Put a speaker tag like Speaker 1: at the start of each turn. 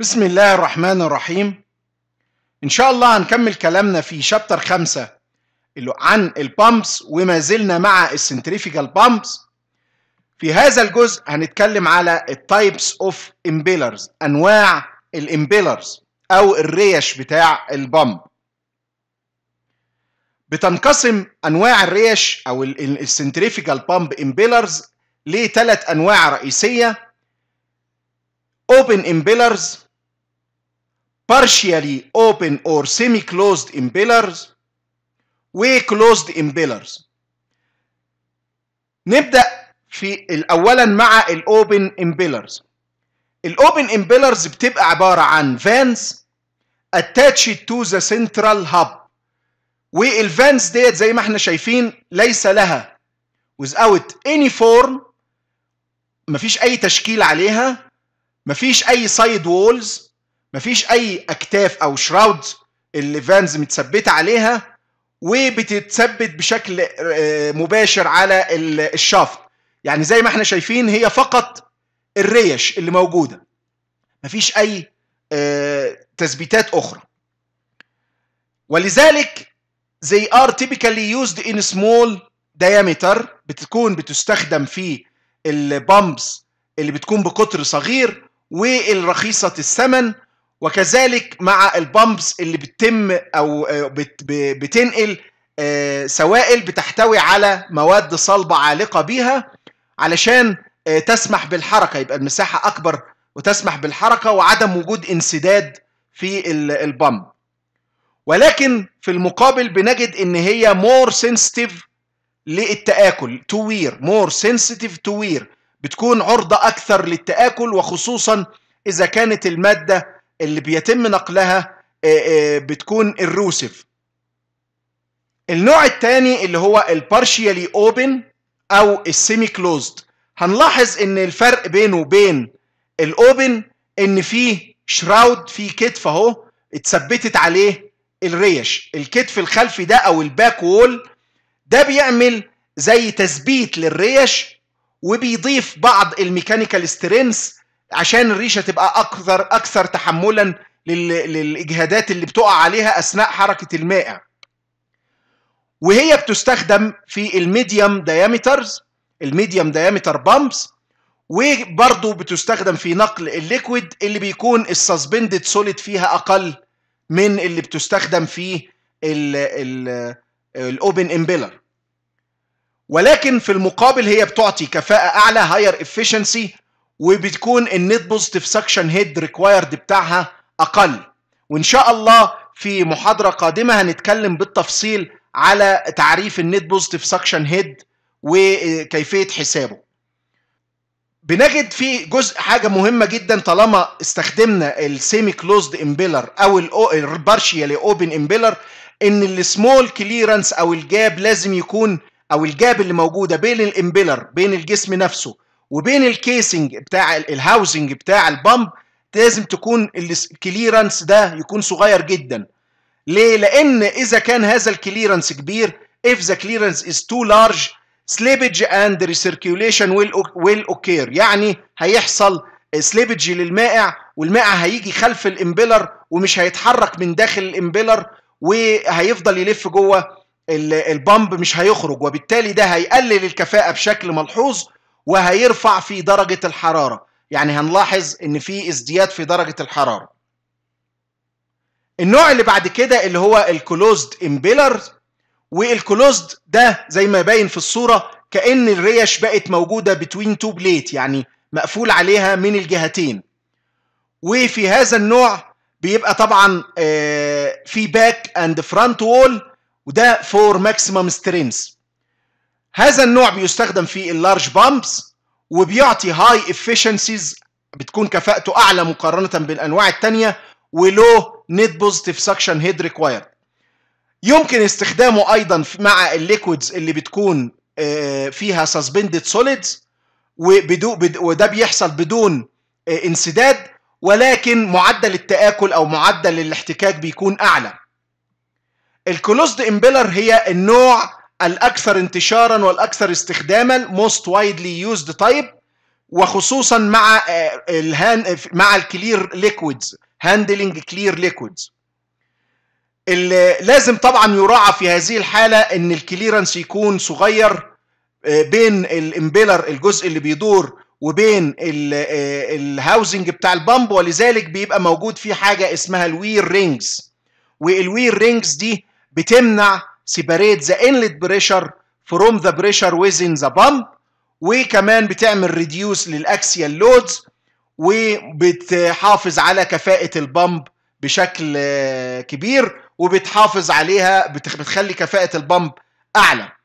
Speaker 1: بسم الله الرحمن الرحيم إن شاء الله هنكمل كلامنا في شابتر خمسة عن البامبس وما زلنا مع السنتريفيجال بامبس في هذا الجزء هنتكلم على التايبس اوف امبيلرز انواع الامبيلرز او الريش بتاع البامب بتنقسم انواع الريش او السنتريفيجال بامب امبيلرز لثلاث انواع رئيسيه اوبن امبيلرز partially open or semi-closed impellers وclosed impellers نبدأ في أولا مع الأوبن impellers الأوبن impellers بتبقى عبارة عن vans attached to the central hub والفانس ديت زي ما احنا شايفين ليس لها without any form مفيش أي تشكيل عليها مفيش أي side walls مفيش اي اكتاف او شراود اللي فانز متثبته عليها وبتتثبت بشكل آه، مباشر على الشافت يعني زي ما احنا شايفين هي فقط الريش اللي موجوده مفيش اي آه، تثبيتات اخرى ولذلك زي ار تيبيكالي يوزد ان سمول دايمتر بتكون بتستخدم في البامبس اللي بتكون بقطر صغير والرخيصه الثمن وكذلك مع البامبس اللي بتتم او آه، بتنقل آه، سوائل بتحتوي على مواد صلبه عالقه بيها علشان آه، تسمح بالحركه يبقى المساحه اكبر وتسمح بالحركه وعدم وجود انسداد في البامب ولكن في المقابل بنجد ان هي مور سنسيتيف للتآكل تو وير مور سنسيتيف تو وير بتكون عرضة أكثر للتآكل وخصوصا إذا كانت المادة اللي بيتم نقلها آه، آه، بتكون الروسف النوع الثاني اللي هو البارشيالي اوبن او السيمي كلوزد هنلاحظ ان الفرق بينه وبين الاوبن ان فيه شراود في كتف اهو اتثبتت عليه الريش الكتف الخلفي ده او الباك وول ده بيعمل زي تثبيت للريش وبيضيف بعض الميكانيكال سترينث عشان الريشه تبقى اكثر اكثر تحملا للاجهادات اللي بتقع عليها اثناء حركه المائع وهي بتستخدم في الميديوم ديامترز الميديوم ديامتر بامبس وبرضه بتستخدم في نقل الليكويد اللي بيكون السسبندد سوليد فيها اقل من اللي بتستخدم في الاوبن امبيلر ولكن في المقابل هي بتعطي كفاءه اعلى هاير افشنسي وبتكون النت بوزيتيف سكشن هيد ريكوايرد بتاعها اقل وان شاء الله في محاضره قادمه هنتكلم بالتفصيل على تعريف النت بوزيتيف سكشن هيد وكيفيه حسابه بنجد في جزء حاجه مهمه جدا طالما استخدمنا السيمي كلوزد امبيلر او البارشيالي اوبن امبيلر ان السمول كليرنس او الجاب لازم يكون او الجاب اللي موجوده بين الامبيلر بين الجسم نفسه وبين الكيسنج بتاع الهاوزنج بتاع البامب لازم تكون الكليرنس ده يكون صغير جدا ليه لان اذا كان هذا الكليرنس كبير if the clearance is too large slippage and recirculation will will occur يعني هيحصل سليبج للمائع والمائع هيجي خلف الامبيلر ومش هيتحرك من داخل الامبيلر وهيفضل يلف جوه البامب مش هيخرج وبالتالي ده هيقلل الكفاءة بشكل ملحوظ وهيرفع في درجة الحرارة يعني هنلاحظ ان في ازدياد في درجة الحرارة النوع اللي بعد كده اللي هو الكلوزد امبيلر والكلوزد ده زي ما باين في الصورة كأن الريش بقت موجودة بتوين تو بليت يعني مقفول عليها من الجهتين وفي هذا النوع بيبقى طبعا آه، في باك اند فرونت وول وده فور ماكسيمم سترينث هذا النوع بيستخدم في اللارج بامبس وبيعطي هاي افشنسيز بتكون كفاءته اعلى مقارنه بالانواع الثانيه ولو نت بوزيتيف سكشن هيد ريكوايرد يمكن استخدامه ايضا مع الليكويدز اللي بتكون آه، فيها سسبندد سوليدز وده بيحصل بدون آه، انسداد ولكن معدل التآكل او معدل الاحتكاك بيكون اعلى الكلوزد امبيلر هي النوع الأكثر انتشارا والأكثر استخداما most widely used type وخصوصا مع آه، الهان مع الكلير ليكويدز هاندلنج كلير ليكويدز لازم طبعا يراعى في هذه الحالة ان الكليرنس يكون صغير آه، بين الامبيلر الجزء اللي بيدور وبين الهاوزنج آه، بتاع البامب ولذلك بيبقى موجود فيه حاجة اسمها الوير رينجز والوير رينجز دي بتمنع سيباريت the inlet pressure from the pressure within the بامب وكمان بتعمل ريديوس للاكسيال لودز وبتحافظ على كفاءة البامب بشكل كبير وبتحافظ عليها بتخلي كفاءة البامب أعلى